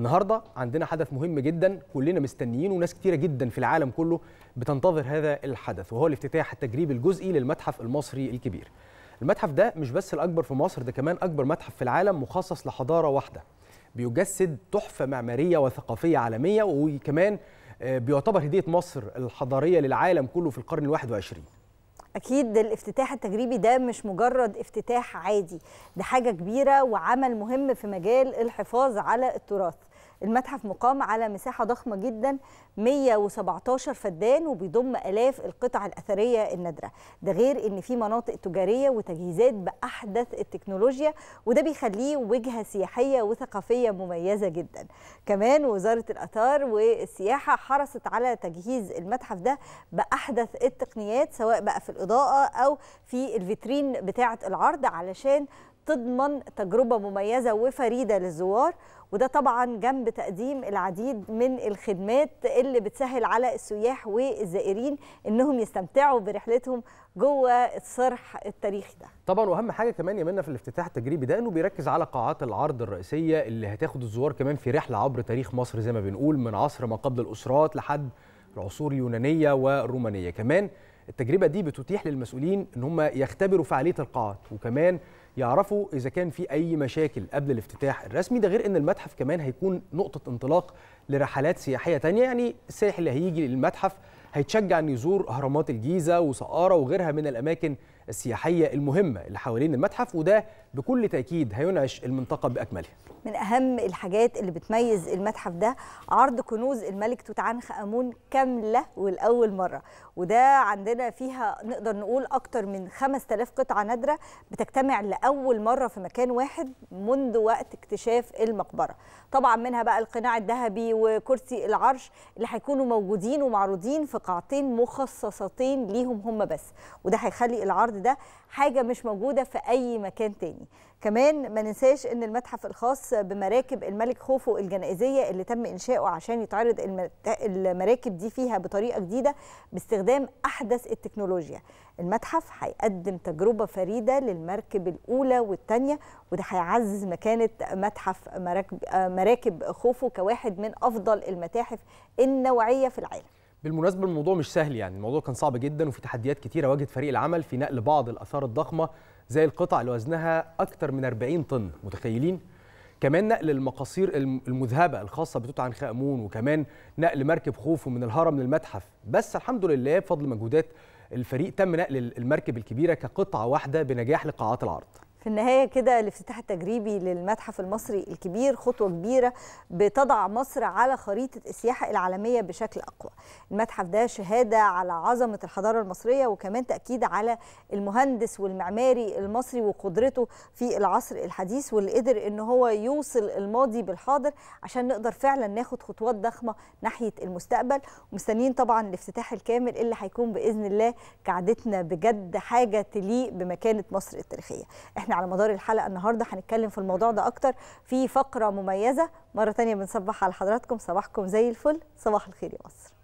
النهارده عندنا حدث مهم جدا كلنا مستنيينه وناس كتيره جدا في العالم كله بتنتظر هذا الحدث وهو الافتتاح التجريبي الجزئي للمتحف المصري الكبير. المتحف ده مش بس الاكبر في مصر ده كمان اكبر متحف في العالم مخصص لحضاره واحده. بيجسد تحفه معماريه وثقافيه عالميه وكمان آه، بيعتبر هديه مصر الحضاريه للعالم كله في القرن الواحد وعشرين أكيد الافتتاح التجريبي ده مش مجرد افتتاح عادي ده حاجة كبيرة وعمل مهم في مجال الحفاظ على التراث المتحف مقام على مساحة ضخمة جدا 117 فدان وبيضم آلاف القطع الأثرية النادرة ده غير إن في مناطق تجارية وتجهيزات بأحدث التكنولوجيا وده بيخليه وجهة سياحية وثقافية مميزة جدا كمان وزارة الآثار والسياحة حرصت على تجهيز المتحف ده بأحدث التقنيات سواء بقى في الإضاءة أو في الفيترين بتاعة العرض علشان تضمن تجربة مميزة وفريدة للزوار وده طبعا جنب تقديم العديد من الخدمات اللي بتسهل على السياح والزائرين انهم يستمتعوا برحلتهم جوه الصرح التاريخي ده. طبعا واهم حاجه كمان يا منى في الافتتاح التجريبي ده انه بيركز على قاعات العرض الرئيسيه اللي هتاخد الزوار كمان في رحله عبر تاريخ مصر زي ما بنقول من عصر ما قبل الاسرات لحد العصور اليونانيه والرومانيه كمان التجربه دي بتتيح للمسؤولين ان هم يختبروا فعاليه القاعات وكمان يعرفوا اذا كان في اي مشاكل قبل الافتتاح الرسمي ده غير ان المتحف كمان هيكون نقطه انطلاق لرحلات سياحيه تانية يعني السائح اللي هيجي للمتحف هيتشجع انه يزور اهرامات الجيزه وسقاره وغيرها من الاماكن السياحيه المهمه اللي حوالين المتحف وده بكل تاكيد هينعش المنطقه باكملها من اهم الحاجات اللي بتميز المتحف ده عرض كنوز الملك توت عنخ امون كامله ولاول مره وده عندنا فيها نقدر نقول اكتر من 5000 قطعه نادره بتجتمع لاول مره في مكان واحد منذ وقت اكتشاف المقبره طبعا منها بقى القناع الذهبي وكرسي العرش اللي هيكونوا موجودين ومعروضين في قاعتين مخصصتين ليهم هم بس وده هيخلي العرض ده حاجه مش موجوده في اي مكان تاني كمان ما ننساش ان المتحف الخاص بمراكب الملك خوفو الجنائزيه اللي تم إنشاؤه عشان يتعرض المراكب دي فيها بطريقه جديده باستخدام احدث التكنولوجيا المتحف هيقدم تجربه فريده للمركب الاولى والتانية وده هيعزز مكانه متحف مراكب خوفو كواحد من افضل المتاحف النوعيه في العالم بالمناسبه الموضوع مش سهل يعني الموضوع كان صعب جدا وفي تحديات كتيره واجهت فريق العمل في نقل بعض الاثار الضخمه زي القطع اللي وزنها اكتر من 40 طن متخيلين كمان نقل المقاصير المذهبه الخاصه بتوت عنخ امون وكمان نقل مركب خوفو من الهرم للمتحف بس الحمد لله بفضل مجهودات الفريق تم نقل المركب الكبيره كقطعه واحده بنجاح لقاعات العرض في النهايه كده الافتتاح التجريبي للمتحف المصري الكبير خطوه كبيره بتضع مصر على خريطه السياحه العالميه بشكل اقوى. المتحف ده شهاده على عظمه الحضاره المصريه وكمان تاكيد على المهندس والمعماري المصري وقدرته في العصر الحديث واللي قدر ان هو يوصل الماضي بالحاضر عشان نقدر فعلا ناخد خطوات ضخمه ناحيه المستقبل ومستنيين طبعا الافتتاح الكامل اللي هيكون باذن الله كعادتنا بجد حاجه تليق بمكانه مصر التاريخيه. احنا احنا على مدار الحلقه النهارده هنتكلم في الموضوع ده اكتر في فقره مميزه مره تانية بنصبح على حضراتكم صباحكم زي الفل صباح الخير يا مصر